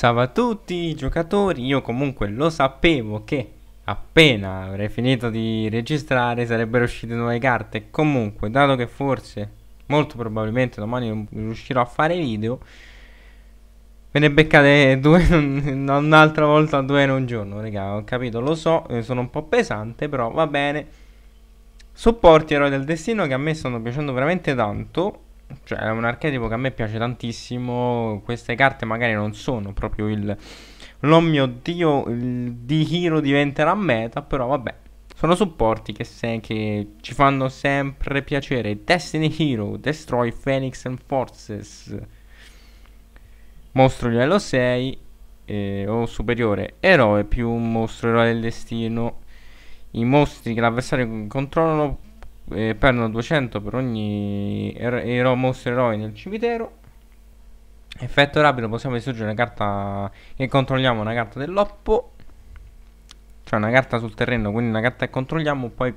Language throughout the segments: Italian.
Salve a tutti i giocatori, io comunque lo sapevo che appena avrei finito di registrare sarebbero uscite nuove carte. Comunque, dato che forse, molto probabilmente domani non riuscirò a fare video, me ne beccate due, un'altra volta due in un giorno, raga, ho capito, lo so, eh, sono un po' pesante, però va bene. Supporti Eroi del Destino che a me stanno piacendo veramente tanto cioè è un archetipo che a me piace tantissimo. Queste carte magari non sono proprio il... Oh mio dio, il hero diventerà meta, però vabbè. Sono supporti che, se, che ci fanno sempre piacere. Destiny Hero, Destroy Phoenix and Forces. Mostro livello 6 eh, o superiore. Eroe più un mostro eroe del destino. I mostri che l'avversario controllano eh, prendono 200 per ogni er- ero- mostro eroe nel cimitero. Effetto rapido, possiamo distruggere una carta che controlliamo una carta dell'oppo. Cioè una carta sul terreno, quindi una carta che controlliamo, poi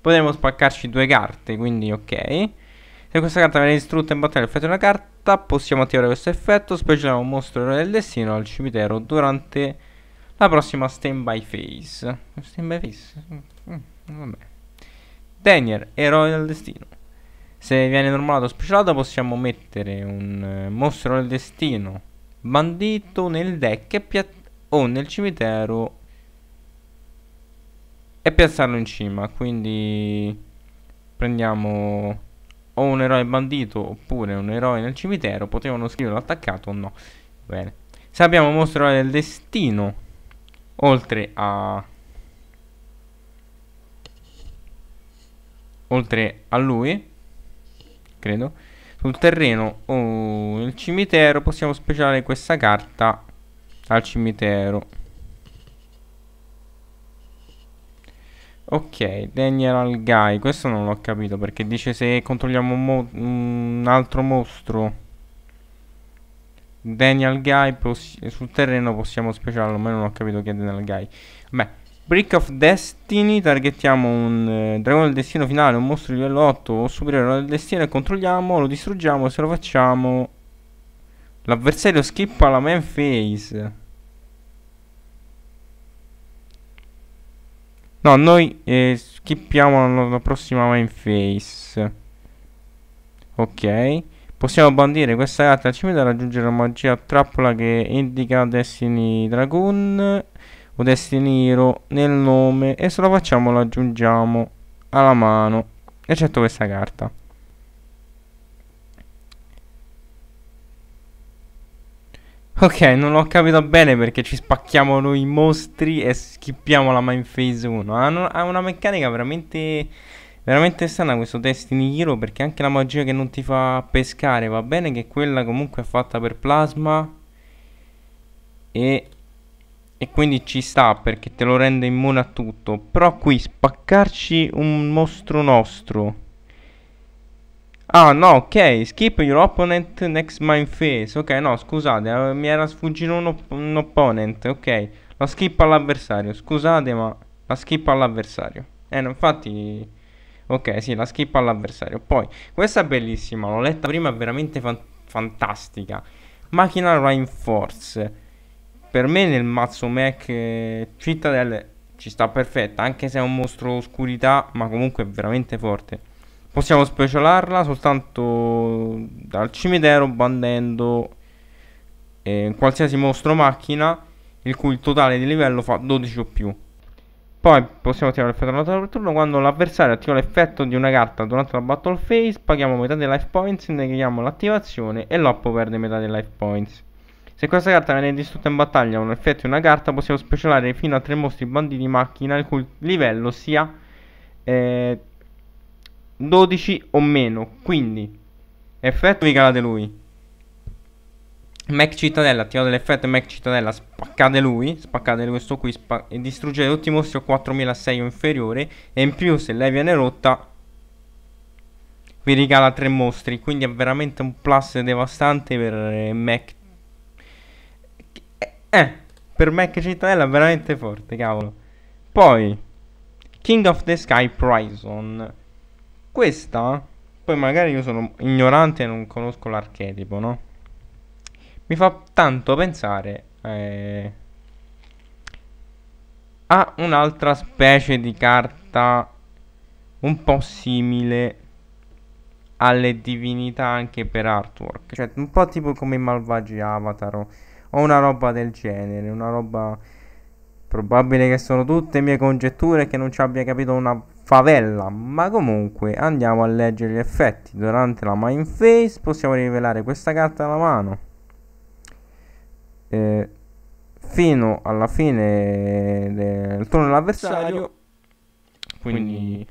potremo spaccarci due carte, quindi ok. Se questa carta viene distrutta in battaglia effetto una carta, possiamo attivare questo effetto, specializziamo un mostro eroe del destino al cimitero durante la prossima stand by phase. Stand by phase? Mm, mm vabbè. Tenier, eroe del destino. Se viene normalato o specialato possiamo mettere un eh, mostro del destino, bandito nel deck o nel cimitero e piazzarlo in cima. Quindi prendiamo o un eroe bandito oppure un eroe nel cimitero. Potevano scriverlo attaccato o no. Bene. Se abbiamo mostro del destino, oltre a oltre a lui, credo, sul terreno o nel cimitero possiamo speciare questa carta al cimitero. Ok, Daniel Algai, questo non l'ho capito perché dice se controlliamo un, un altro mostro Daniel Guy sul terreno possiamo speciarlo, ma non ho capito chi è Daniel Guy. Beh, Brick of Destiny, targettiamo un eh, dragone del destino finale, un mostro di livello 8 o superiore al destino e controlliamo, lo distruggiamo, se lo facciamo l'avversario skippa la main phase. No, noi eh, skippiamo la prossima main phase. Ok. Possiamo bandire questa carta al cimitero e raggiungere la magia trappola che indica Destiny Dragoon o Hero nel nome e se lo facciamo lo aggiungiamo alla mano eccetto questa carta ok non ho capito bene perché ci spacchiamo noi mostri e schippiamo la main phase 1 ha una meccanica veramente veramente strana questo Destiny Hero perché anche la magia che non ti fa pescare va bene che quella comunque è fatta per plasma e e quindi ci sta perché te lo rende immune a tutto. Però qui spaccarci un mostro nostro. Ah no, ok, skip your opponent next mind phase. Ok, no, scusate, eh, mi era sfuggito un, op un opponent, ok. La skip all'avversario, scusate ma la skip all'avversario. Eh, no, infatti... Ok, sì, la skip all'avversario. Poi, questa è bellissima, l'ho letta prima, è veramente fan fantastica. Macchina Rainforce. Force per me nel mazzo Mac eh, Citadel ci sta perfetta, anche se è un mostro oscurità, ma comunque è veramente forte. Possiamo specialarla soltanto dal cimitero bandendo eh, qualsiasi mostro macchina il cui totale di livello fa 12 o più. Poi possiamo attivare l'effetto della per turno quando l'avversario attiva l'effetto di una carta durante la battle phase, paghiamo metà dei life points, neghiamo l'attivazione e l'oppo perde metà dei life points. Se questa carta viene distrutta in battaglia un effetto di una carta, possiamo specialare fino a tre mostri banditi macchina il cui livello sia eh, 12 o meno. Quindi, effetto vi calate lui. Mac Cittadella, attivate l'effetto Mac Cittadella, spaccate lui, spaccate questo qui spa e distruggete tutti i mostri a 4006 o inferiore e in più se lei viene rotta vi regala tre mostri, quindi è veramente un plus devastante per eh, Mac eh, per me che Cittadella è veramente forte, cavolo. Poi, King of the Sky Prison. Questa, poi magari io sono ignorante e non conosco l'archetipo, no? Mi fa tanto pensare eh, a un'altra specie di carta un po' simile alle divinità anche per artwork. Cioè, un po' tipo come i malvagi Avatar o una roba del genere, una roba probabile che sono tutte mie congetture e che non ci abbia capito una favella, ma comunque andiamo a leggere gli effetti. Durante la main phase possiamo rivelare questa carta alla mano. Eh, fino alla fine del turno dell'avversario. Quindi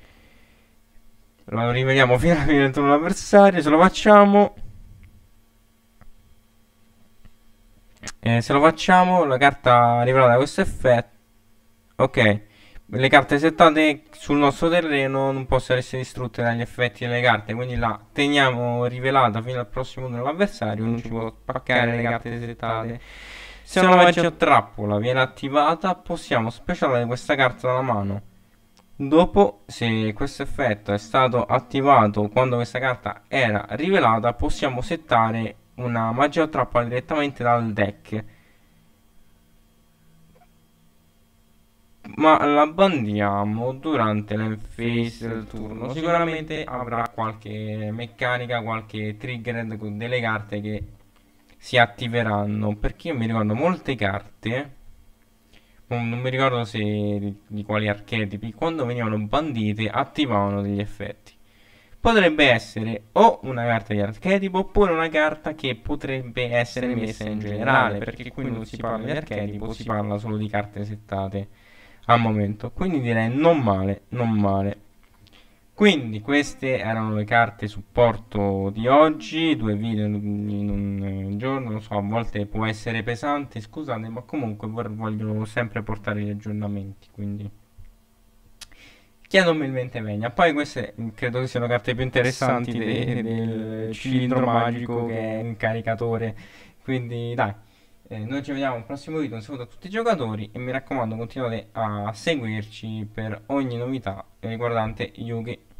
lo riveliamo fino alla fine del turno dell'avversario, se lo facciamo eh, se lo facciamo la carta rivelata da questo effetto ok le carte settate sul nostro terreno non possono essere distrutte dagli effetti delle carte quindi la teniamo rivelata fino al prossimo turno dell'avversario non ci può spaccare le carte settate se una magia trappola viene attivata possiamo specialare questa carta dalla mano Dopo, se questo effetto è stato attivato quando questa carta era rivelata, possiamo settare una magia trappola direttamente dal deck. Ma la bandiamo durante l'enphase del turno. Sicuramente avrà qualche meccanica, qualche trigger con delle carte che si attiveranno. Perché io mi ricordo molte carte. Non, non mi ricordo se di, di quali archetipi. Quando venivano bandite attivavano degli effetti potrebbe essere o una carta di archetipo oppure una carta che potrebbe essere messa in generale, perché qui non si parla di archetipo, si parla solo di carte settate al momento. Quindi direi non male, non male. Quindi queste erano le carte supporto di oggi, due video in un giorno, non so, a volte può essere pesante, scusate, ma comunque voglio sempre portare gli aggiornamenti, quindi... Chiedo umilmente Venia. Poi queste mm, credo che siano carte più interessanti de- del cilindro magico che è un caricatore. Quindi dai, eh, noi ci vediamo al prossimo video. Un saluto a tutti i giocatori e mi raccomando continuate a seguirci per ogni novità riguardante Yugi